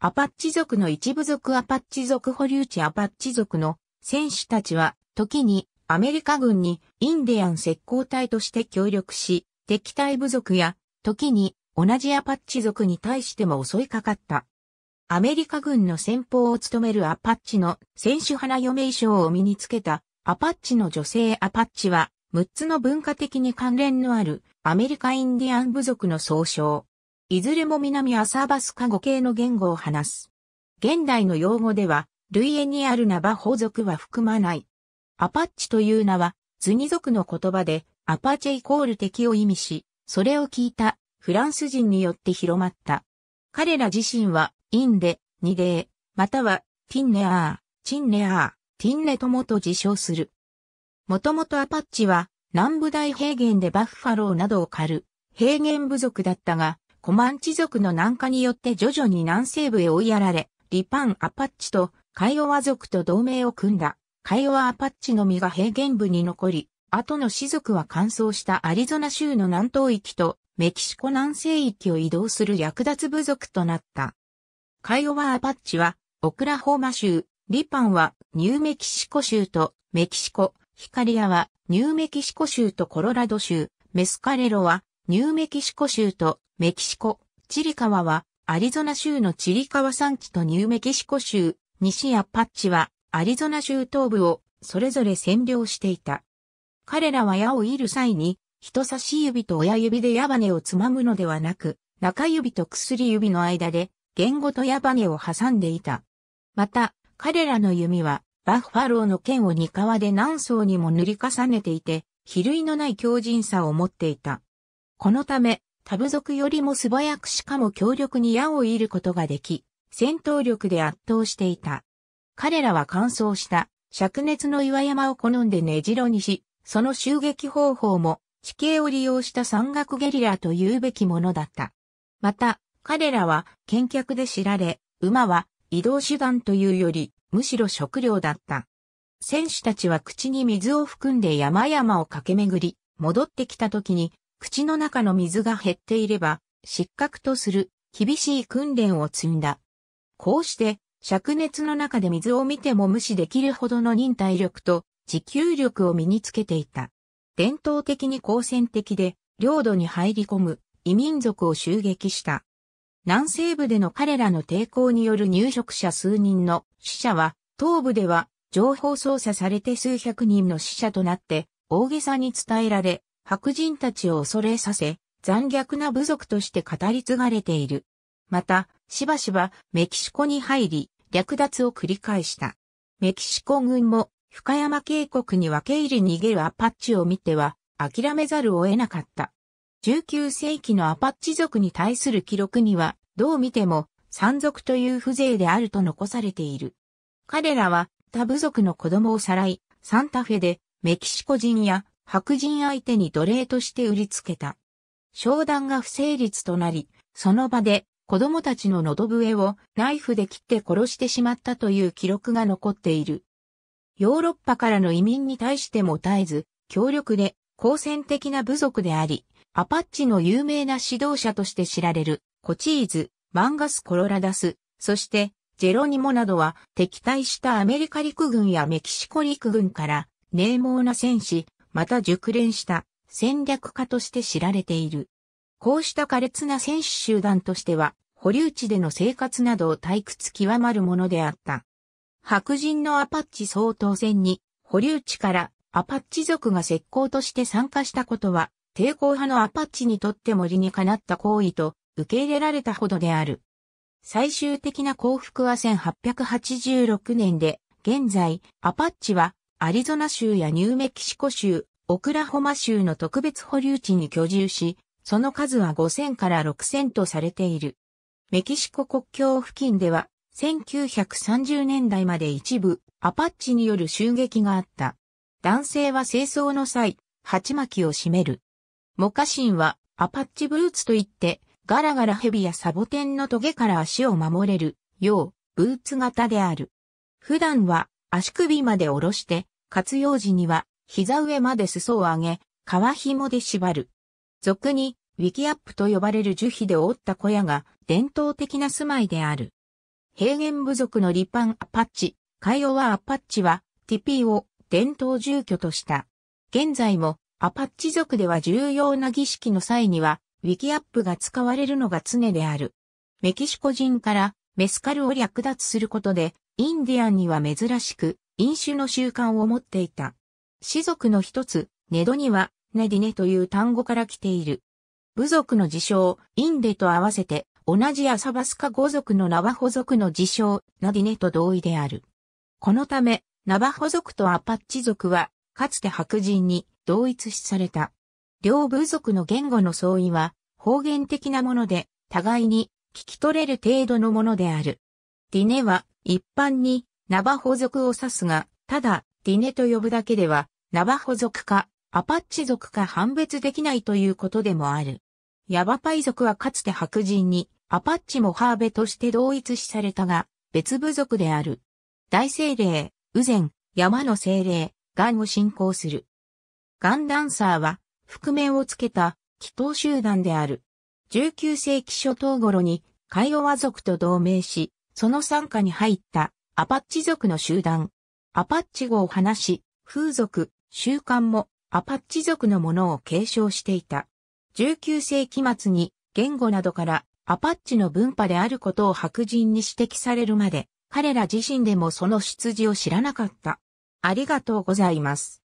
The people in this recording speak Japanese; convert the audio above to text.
アパッチ族の一部族アパッチ族保留地アパッチ族の選手たちは時にアメリカ軍にインディアン石膏隊として協力し敵対部族や時に同じアパッチ族に対しても襲いかかった。アメリカ軍の先方を務めるアパッチの選手花嫁衣装を身につけたアパッチの女性アパッチは6つの文化的に関連のあるアメリカインディアン部族の総称。いずれも南アサーバスカ語系の言語を話す。現代の用語では、類エニあるナバホ族は含まない。アパッチという名は、ズニ族の言葉で、アパチェイコール敵を意味し、それを聞いたフランス人によって広まった。彼ら自身は、インデ、ニデー、または、ティンネアー、チンネアー、ティンネともと自称する。もともとアパッチは、南部大平原でバッファローなどを狩る、平原部族だったが、コマンチ族の南下によって徐々に南西部へ追いやられ、リパン・アパッチとカイオワ族と同盟を組んだ。カイオワ・アパッチの実が平原部に残り、後の氏族は乾燥したアリゾナ州の南東域とメキシコ南西域を移動する略奪部族となった。カイオワ・アパッチはオクラホーマ州、リパンはニューメキシコ州とメキシコ、ヒカリアはニューメキシコ州とコロラド州、メスカレロはニューメキシコ州とメキシコ、チリ川はアリゾナ州のチリ川産地とニューメキシコ州、西アパッチはアリゾナ州東部をそれぞれ占領していた。彼らは矢を射る際に人差し指と親指で矢羽をつまむのではなく、中指と薬指の間で言語と矢羽を挟んでいた。また、彼らの弓はバッファローの剣を二皮で何層にも塗り重ねていて、比類のない強靭さを持っていた。このため、タブ族よりも素早くしかも強力に矢を射ることができ、戦闘力で圧倒していた。彼らは乾燥した灼熱の岩山を好んで根城にし、その襲撃方法も地形を利用した山岳ゲリラというべきものだった。また、彼らは見客で知られ、馬は移動手段というより、むしろ食料だった。選手たちは口に水を含んで山々を駆け巡り、戻ってきた時に口の中の水が減っていれば、失格とする厳しい訓練を積んだ。こうして、灼熱の中で水を見ても無視できるほどの忍耐力と持久力を身につけていた。伝統的に好戦的で、領土に入り込む異民族を襲撃した。南西部での彼らの抵抗による入植者数人の死者は、東部では情報操作されて数百人の死者となって、大げさに伝えられ、白人たちを恐れさせ、残虐な部族として語り継がれている。また、しばしばメキシコに入り、略奪を繰り返した。メキシコ軍も深山渓谷に分け入り逃げるアパッチを見ては諦めざるを得なかった。19世紀のアパッチ族に対する記録には、どう見ても山賊という風情であると残されている。彼らは他部族の子供をさらい、サンタフェでメキシコ人や白人相手に奴隷として売りつけた。商談が不成立となり、その場で子供たちの喉笛をナイフで切って殺してしまったという記録が残っている。ヨーロッパからの移民に対しても絶えず、強力で好戦的な部族であり、アパッチの有名な指導者として知られる、コチーズ、マンガス・コロラダス、そして、ジェロニモなどは敵対したアメリカ陸軍やメキシコ陸軍から、名猛な戦士、また熟練した戦略家として知られている。こうした苛烈な選手集団としては、保留地での生活などを退屈極まるものであった。白人のアパッチ総統選に、保留地からアパッチ族が石膏として参加したことは、抵抗派のアパッチにとっても理にかなった行為と受け入れられたほどである。最終的な降伏は1886年で、現在、アパッチはアリゾナ州やニューメキシコ州、オクラホマ州の特別保留地に居住し、その数は5000から6000とされている。メキシコ国境付近では、1930年代まで一部、アパッチによる襲撃があった。男性は清掃の際、鉢巻きを締める。モカシンは、アパッチブーツといって、ガラガラヘビやサボテンのトゲから足を守れる、よう、ブーツ型である。普段は、足首まで下ろして、活用時には、膝上まで裾を上げ、皮紐で縛る。俗に、ウィキアップと呼ばれる樹皮で覆った小屋が伝統的な住まいである。平原部族のリパン・アパッチ、カイオワ・アパッチは、ティピーを伝統住居とした。現在も、アパッチ族では重要な儀式の際には、ウィキアップが使われるのが常である。メキシコ人からメスカルを略奪することで、インディアンには珍しく、飲酒の習慣を持っていた。氏族の一つ、ネドには、ネディネという単語から来ている。部族の自称、インデと合わせて、同じアサバスカ語族のナバホ族の自称、ナディネと同意である。このため、ナバホ族とアパッチ族は、かつて白人に同一視された。両部族の言語の相違は、方言的なもので、互いに聞き取れる程度のものである。ディネは、一般に、ナバホ族を指すが、ただ、ディネと呼ぶだけでは、ナバホ族か、アパッチ族か判別できないということでもある。ヤバパイ族はかつて白人に、アパッチもハーベとして同一視されたが、別部族である。大精霊、ゼ前、山の精霊、ガンを信仰する。ガンダンサーは、覆面をつけた、祈祷集団である。19世紀初頭頃に、カイオワ族と同盟し、その参加に入ったアパッチ族の集団。アパッチ語を話し、風俗、習慣もアパッチ族のものを継承していた。19世紀末に言語などからアパッチの文化であることを白人に指摘されるまで、彼ら自身でもその出自を知らなかった。ありがとうございます。